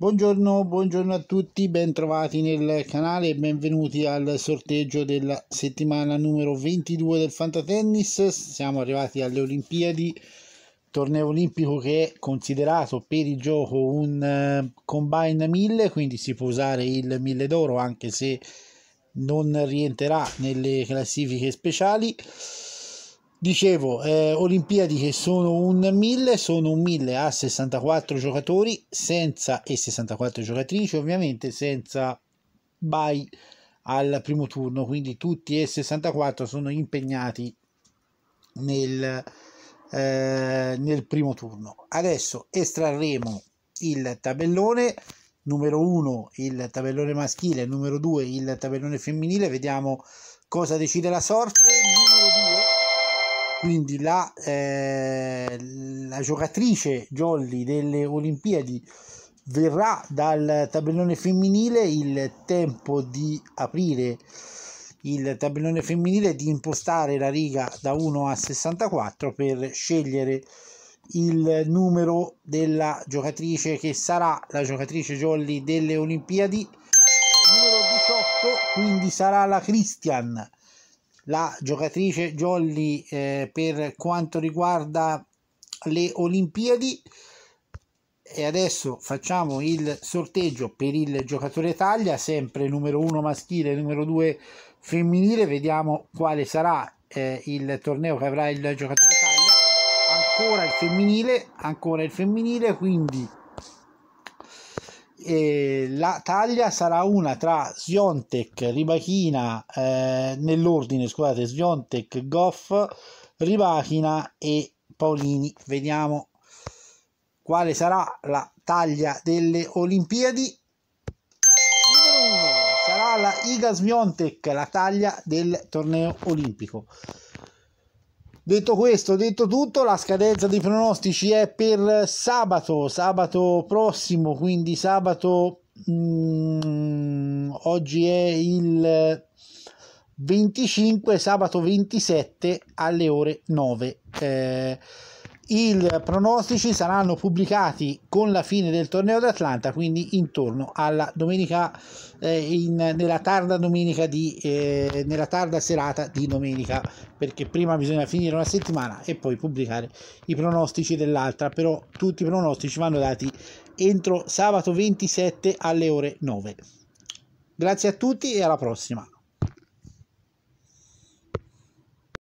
Buongiorno, buongiorno a tutti, bentrovati nel canale e benvenuti al sorteggio della settimana numero 22 del Fantatennis. Siamo arrivati alle Olimpiadi, torneo olimpico che è considerato per il gioco un eh, combine 1000, quindi si può usare il 1000 d'oro anche se non rientrerà nelle classifiche speciali. Dicevo, eh, Olimpiadi che sono un 1000, sono un 1000 a 64 giocatori senza, e 64 giocatrici, ovviamente senza bye al primo turno, quindi tutti e 64 sono impegnati nel, eh, nel primo turno. Adesso estrarremo il tabellone, numero 1 il tabellone maschile, numero 2 il tabellone femminile, vediamo cosa decide la sorte. Numero 2 quindi la, eh, la, giocatrice Jolly delle Olimpiadi verrà dal tabellone femminile il tempo di aprire il tabellone femminile di impostare la riga da 1 a 64 per scegliere il numero della giocatrice che sarà la giocatrice Jolly delle Olimpiadi numero 18 quindi sarà la Christian la giocatrice Jolly eh, per quanto riguarda le Olimpiadi e adesso facciamo il sorteggio per il giocatore taglia sempre numero 1 maschile numero 2 femminile vediamo quale sarà eh, il torneo che avrà il giocatore taglia ancora il femminile ancora il femminile quindi la taglia sarà una tra Sviontek, Ribachina, eh, nell'ordine scusate, Sviontek, Goff, Ribachina e Paolini. Vediamo quale sarà la taglia delle Olimpiadi. Sarà la Iga Sviontek, la taglia del torneo olimpico. Detto questo, detto tutto, la scadenza dei pronostici è per sabato, sabato prossimo, quindi sabato mh, mm, oggi è il 25, sabato 27 alle ore 9. Eh, i pronostici saranno pubblicati con la fine del torneo d'Atlanta, quindi intorno alla domenica, eh, in, nella, tarda domenica di, eh, nella tarda serata di domenica, perché prima bisogna finire una settimana e poi pubblicare i pronostici dell'altra, però tutti i pronostici vanno dati entro sabato 27 alle ore 9. Grazie a tutti e alla prossima.